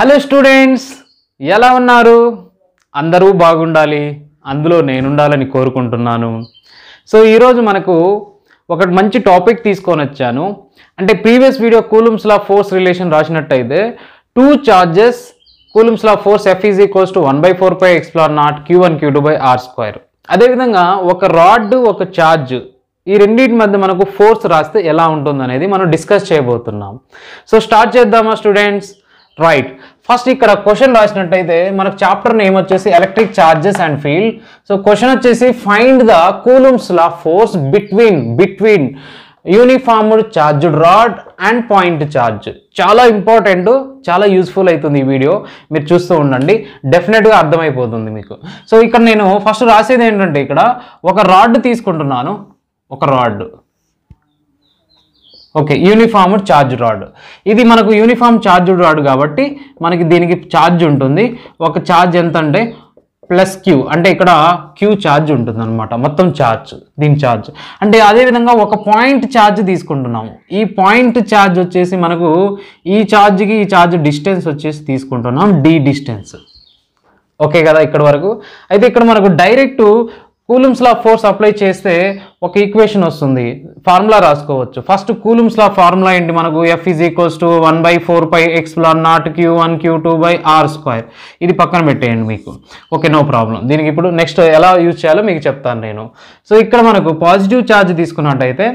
hello students ఎలా ఉన్నారు అందరూ బాగుండాలి అందులో నేనుండాలని కోరుకుంటున్నాను సో ఈరోజు మనకు ఒక మంచి టాపిక్ తీసుకొని వచ్చాను అంటే previous video coulomb's law force relation రాసినట్టయితే two charges coulomb's law force F is equals to one by four pi ఎక్స్ప్లోర్ naught Q one Q two by R square అదేవిధంగా ఒక రాడ్ ఒక ఛార్జ్ ఈ రెండింటి మధ్య మనకు ఫోర్స్ రాస్తే ఎలా ఉంటుందనేది మనం డిస్కస్ చేయబోతున్నాం సో స్టార్ట్ చేద్దామా స్టూడెంట్స్ రైట్ ఫస్ట్ ఇక్కడ క్వశ్చన్ రాసినట్టయితే మనకు చాప్టర్ నేమ్ వచ్చేసి electric charges and field so question వచ్చేసి find the coulomb's law force between between uniformed charge rod and point charge చాలా ఇంపార్టెంట్ చాలా యూస్ఫుల్ అవుతుంది ఈ వీడియో మీరు చూస్తూ ఉండండి డెఫినెట్గా అర్థమైపోతుంది మీకు సో ఇక్కడ నేను ఫస్ట్ రాసేది ఏంటంటే ఇక్కడ ఒక రాడ్ తీసుకుంటున్నాను ఒక rod okay uniform charge rod ఇది మనకు యూనిఫామ్ ఛార్జ్ రాడ్ కాబట్టి మనకి దీనికి ఛార్జ్ ఉంటుంది ఒక ఛార్జ్ ఎంత అంటే ప్లస్ క్యూ అంటే ఇక్కడ క్యూ ఛార్జ్ ఉంటుంది అనమాట మొత్తం ఛార్జ్ దీని ఛార్జ్ అంటే అదేవిధంగా ఒక పాయింట్ ఛార్జ్ తీసుకుంటున్నాము ఈ పాయింట్ ఛార్జ్ వచ్చేసి మనకు ఈ ఛార్జ్కి ఈ ఛార్జ్ డిస్టెన్స్ వచ్చేసి తీసుకుంటున్నాం డి డిస్టెన్స్ ఓకే కదా ఇక్కడ వరకు అయితే ఇక్కడ మనకు డైరెక్ట్ కూలమ్స్లా ఫోర్స్ అప్లై చేస్తే ఒక ఈక్వేషన్ వస్తుంది ఫార్ములా రాసుకోవచ్చు ఫస్ట్ కూలుమ్స్ లా ఫార్ములా ఏంటి మనకు F is equals to one by four pi epsilon naught Q one Q two by R square ఇది పక్కన పెట్టేయండి మీకు ఓకే నో ప్రాబ్లం దీనికి ఇప్పుడు నెక్స్ట్ ఎలా యూజ్ చేయాలో మీకు చెప్తాను నేను సో ఇక్కడ మనకు పాజిటివ్ ఛార్జ్ తీసుకున్నట్టయితే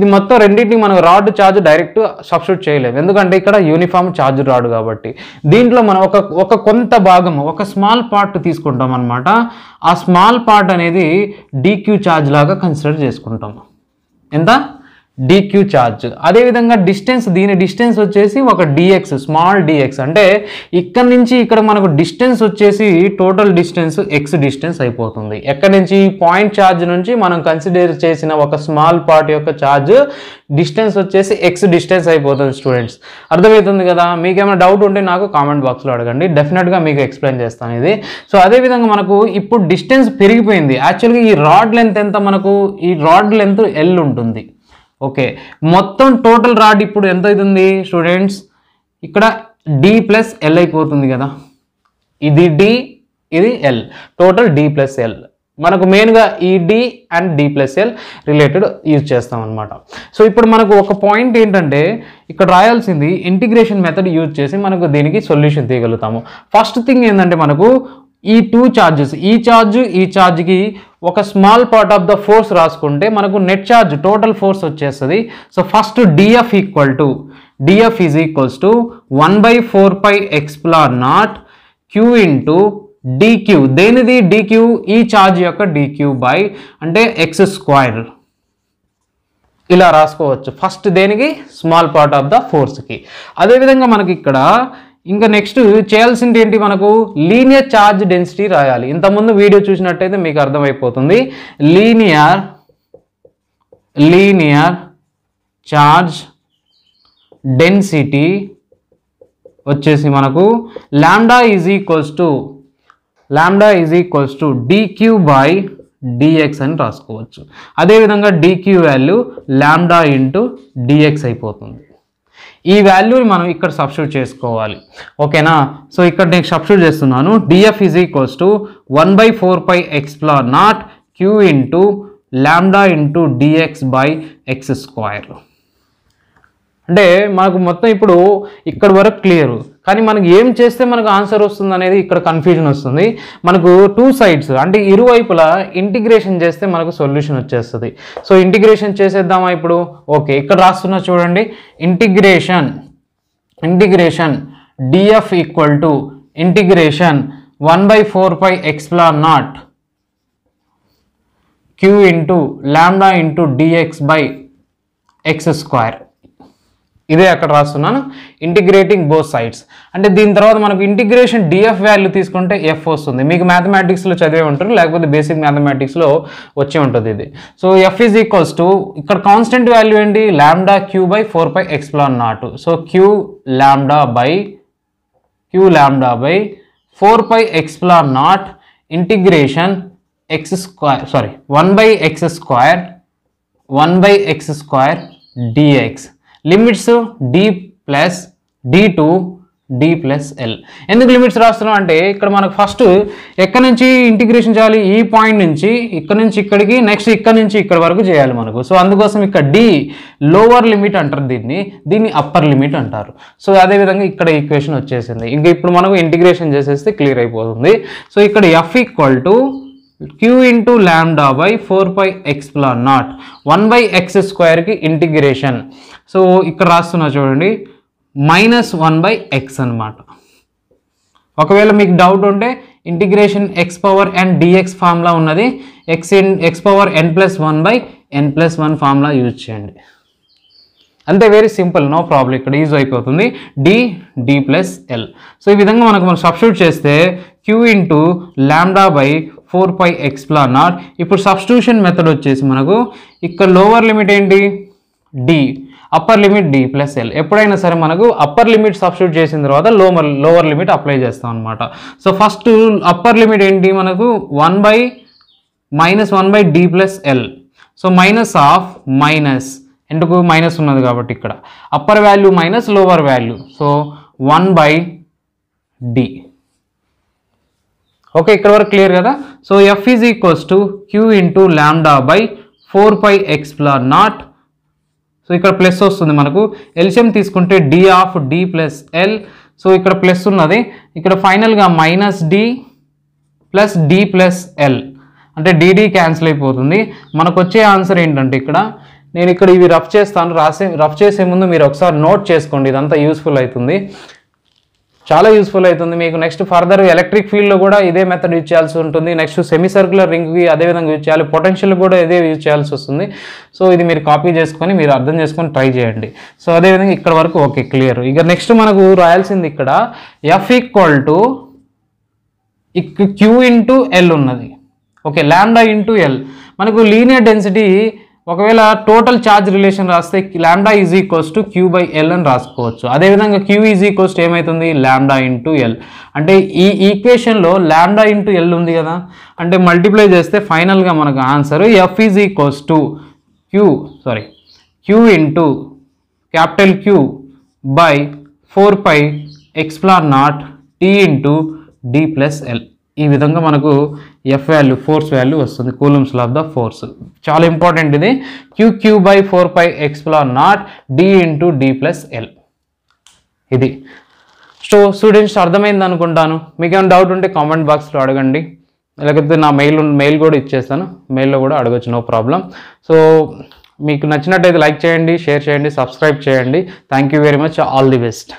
ఇది మొత్తం రెండింటిని మనం రాడ్ ఛార్జ్ డైరెక్ట్ సబ్స్టిట్యూట్ చేయలేము ఎందుకంటే ఇక్కడ యూనిఫామ్ ఛార్జ్ రాడు కాబట్టి దీంట్లో మనం ఒక ఒక కొంత భాగం ఒక స్మాల్ పార్ట్ తీసుకుంటాం అనమాట ఆ స్మాల్ పార్ట్ అనేది డీక్యూ ఛార్జ్ లాగా కన్సిడర్ చేస్తాం చేసుకుంటాం ఎంత డిక్యూ ఛార్జ్ అదేవిధంగా డిస్టెన్స్ దీని డిస్టెన్స్ వచ్చేసి ఒక డిఎక్స్ స్మాల్ డిఎక్స్ అంటే ఇక్కడ నుంచి ఇక్కడ మనకు డిస్టెన్స్ వచ్చేసి టోటల్ డిస్టెన్స్ ఎక్స్ డిస్టెన్స్ అయిపోతుంది ఎక్కడి నుంచి పాయింట్ ఛార్జ్ నుంచి మనం కన్సిడర్ చేసిన ఒక స్మాల్ పార్ట్ యొక్క ఛార్జ్ డిస్టెన్స్ వచ్చేసి ఎక్స్ డిస్టెన్స్ అయిపోతుంది స్టూడెంట్స్ అర్థమవుతుంది కదా మీకు ఏమైనా డౌట్ ఉంటే నాకు కామెంట్ బాక్స్లో అడగండి డెఫినెట్గా మీకు ఎక్స్ప్లెయిన్ చేస్తాను ఇది సో అదేవిధంగా మనకు ఇప్పుడు డిస్టెన్స్ పెరిగిపోయింది యాక్చువల్గా ఈ రాడ్ లెంత్ ఎంత మనకు ఈ రాడ్ లెంత్ ఎల్ ఉంటుంది ఓకే మొత్తం టోటల్ రాడ్ ఇప్పుడు ఎంత అవుతుంది స్టూడెంట్స్ ఇక్కడ డి ప్లస్ ఎల్ అయిపోతుంది కదా ఇది డి ఇది L total D plus L మనకు మెయిన్గా ఈ D and D plus L related use చేస్తాం అనమాట సో ఇప్పుడు మనకు ఒక పాయింట్ ఏంటంటే ఇక్కడ రాయాల్సింది ఇంటిగ్రేషన్ మెథడ్ యూజ్ చేసి మనకు దీనికి సొల్యూషన్ తీయగలుగుతాము ఫస్ట్ థింగ్ ఏంటంటే మనకు ఈ టూ ఛార్జెస్ ఈ ఛార్జ్ ఈ ఛార్జ్కి ఒక small part of the force రాసుకుంటే మనకు నెట్ ఛార్జ్ టోటల్ ఫోర్స్ వచ్చేస్తుంది so first D F equal to D F is equals to one by four pi ఎక్స్ప్లార్ నాట్ క్యూ ఇంటూ డిక్యూ దేనిది డిక్యూ ఈ ఛార్జ్ యొక్క డిక్యూ బై అంటే ఎక్స్ స్క్వైర్ ఇలా రాసుకోవచ్చు ఫస్ట్ దేనికి స్మాల్ పార్ట్ ఆఫ్ ద ఫోర్స్కి అదేవిధంగా మనకి ఇక్కడ ఇంకా నెక్స్ట్ చేయాల్సింది ఏంటి మనకు లీనియర్ ఛార్జ్ డెన్సిటీ రాయాలి ఇంతకుముందు వీడియో చూసినట్టయితే మీకు అర్థమైపోతుంది లీనియర్ లీనియర్ ఛార్జ్ డెన్సిటీ వచ్చేసి మనకు lambda is equals to lambda is equals to D Q by D X అని రాసుకోవచ్చు అదేవిధంగా D Q value lambda into D X అయిపోతుంది ఈ వాల్యూని మనం ఇక్కడ సబ్స్టిట్యూట్ చేసుకోవాలి ఓకేనా సో ఇక్కడ నేను సబ్స్టిట్యూట్ చేస్తున్నాను D F is equals to one by four pi ఎక్స్ప్లా naught Q into lambda into D X by X square అంటే మనకు మొత్తం ఇప్పుడు ఇక్కడ వరకు క్లియర్ కానీ మనకు ఏం చేస్తే మనకు ఆన్సర్ వస్తుంది అనేది ఇక్కడ కన్ఫ్యూజన్ వస్తుంది మనకు టూ సైడ్స్ అంటే ఇరువైపులా ఇంటిగ్రేషన్ చేస్తే మనకు సొల్యూషన్ వచ్చేస్తుంది సో ఇంటిగ్రేషన్ చేసేద్దామా ఇప్పుడు ఓకే ఇక్కడ రాస్తున్నా చూడండి integration integration D F equal to integration one by four pi ఎక్స్ప్లా naught Q into lambda into D X by X square ఇదే అక్కడ రాస్తున్నాను ఇంటిగ్రేటింగ్ బోత్ సైడ్స్ అంటే దీని తర్వాత మనకు ఇంటిగ్రేషన్ డిఎఫ్ వాల్యూ తీసుకుంటే ఎఫ్ వస్తుంది మీకు మ్యాథమెటిక్స్లో చదివే ఉంటారు లేకపోతే బేసిక్ మ్యాథమెటిక్స్లో వచ్చే ఉంటుంది ఇది so F is equals to ఇక్కడ కాన్స్టెంట్ వాల్యూ ఏంటి lambda Q by four pi epsilon naught so Q lambda by Q lambda by four pi epsilon naught integration X square sorry one by X square one by X square D X limits D plus D to D plus L ఎందుకు limits రాస్తున్నాం అంటే ఇక్కడ మనకు first ఎక్కడి నుంచి integration చేయాలి ఈ point నుంచి ఇక్కడ నుంచి ఇక్కడికి నెక్స్ట్ ఇక్కడ నుంచి ఇక్కడ వరకు చేయాలి మనకు సో అందుకోసం ఇక్కడ డి లోవర్ లిమిట్ అంటారు దీన్ని దీన్ని అప్పర్ లిమిట్ అంటారు సో అదేవిధంగా ఇక్కడ ఈక్వేషన్ వచ్చేసింది ఇంకా ఇప్పుడు మనకు ఇంటిగ్రేషన్ చేసేస్తే క్లియర్ అయిపోతుంది సో ఇక్కడ F equal to Q into lambda by four pi ఎక్స్ప్లా నాట్ వన్ బై ఎక్స్ స్క్వేర్కి ఇంటిగ్రేషన్ సో ఇక్కడ రాస్తున్నా చూడండి మైనస్ వన్ బై ఎక్స్ అనమాట ఒకవేళ మీకు డౌట్ ఉంటే integration X power and D X formula ఉన్నది X in X power N plus one by N plus one formula use చేయండి అంతే వెరీ సింపుల్ నో ప్రాబ్లం ఇక్కడ యూజ్ అయిపోతుంది D D plus L so ఈ విధంగా మనకు మనం సబ్స్టిట్యూట్ చేస్తే Q into lambda by four pi ఎక్స్ప్లా నాట్ ఇప్పుడు సబ్స్టిట్యూషన్ మెథడ్ వచ్చేసి మనకు ఇక్కడ లోవర్ లిమిట్ ఏంటి D upper limit D plus L ఎప్పుడైనా సరే మనకు అప్పర్ లిమిట్ సబ్స్టిట్యూట్ చేసిన తర్వాత లోవర్ లోవర్ లిమిట్ అప్లై చేస్తాం అనమాట సో ఫస్ట్ అప్పర్ లిమిట్ ఏంటి మనకు one by minus one by D plus L so minus of minus ఎందుకు మైనస్ ఉన్నది కాబట్టి ఇక్కడ upper value minus lower value so one by D okay ఇక్కడ వరకు క్లియర్ కదా so F is equals to Q into lambda by four pi X plus naught so ఇక్కడ plus వస్తుంది మనకు ఎల్సిఎం తీసుకుంటే D of D plus L so ఇక్కడ plus ఉన్నది ఇక్కడ ఫైనల్గా minus D plus D plus L అంటే డిడి క్యాన్సిల్ అయిపోతుంది మనకు వచ్చే ఆన్సర్ ఏంటంటే ఇక్కడ నేను ఇక్కడ ఇవి రఫ్ చేస్తాను రాసే రఫ్ చేసే ముందు మీరు ఒకసారి నోట్ చేసుకోండి ఇదంతా యూస్ఫుల్ అవుతుంది చాలా యూస్ఫుల్ అవుతుంది మీకు నెక్స్ట్ ఫర్దర్ ఎలక్ట్రిక్ ఫీల్డ్లో కూడా ఇదే మెథడ్ యూజ్ చేయాల్సి ఉంటుంది నెక్స్ట్ సెమీ సర్కులర్ రింగ్కి అదేవిధంగా యూజ్ చేయాలి పొటెన్షియల్ కూడా ఇదే యూజ్ చేయాల్సి వస్తుంది సో ఇది మీరు కాపీ చేసుకొని మీరు అర్థం చేసుకొని ట్రై చేయండి సో అదేవిధంగా ఇక్కడ వరకు ఓకే క్లియర్ ఇక నెక్స్ట్ మనకు రాయాల్సింది ఇక్కడ F equal to Q into L ఉన్నది ఓకే ల్యాండా ఇంటూ ఎల్ మనకు లీనియర్ డెన్సిటీ ఒకవేళ టోటల్ ఛార్జ్ రిలేషన్ రాస్తే lambda is equals to Q by L అని రాసుకోవచ్చు అదేవిధంగా క్యూ ఈజ్ ఈక్వల్స్ ఏమవుతుంది ల్యాండా ఇంటూ ఎల్ అంటే ఈ ఈక్వేషన్లో ల్యాండా ఇంటూ ఎల్ ఉంది కదా అంటే మల్టిప్లై చేస్తే ఫైనల్గా మనకు answer F is equals to Q sorry Q into capital Q by four pi ఎక్స్ప్లా naught T into D plus L ఈ విధంగా మనకు ఎఫ్ వాల్యూ ఫోర్స్ వాల్యూ వస్తుంది కూలమ్స్ ఆఫ్ ద ఫోర్స్ చాలా ఇంపార్టెంట్ ఇది Q Q by four pi ఎక్స్ప్లా naught D into D plus L ఇది so students అర్థమైంది అనుకుంటాను మీకేమైనా డౌట్ ఉంటే కామెంట్ బాక్స్లో అడగండి లేకపోతే నా మెయిల్ మెయిల్ కూడా ఇచ్చేస్తాను మెయిల్లో కూడా అడగచ్చు నో ప్రాబ్లం సో మీకు నచ్చినట్టయితే లైక్ చేయండి షేర్ చేయండి సబ్స్క్రైబ్ చేయండి thank you very much all the best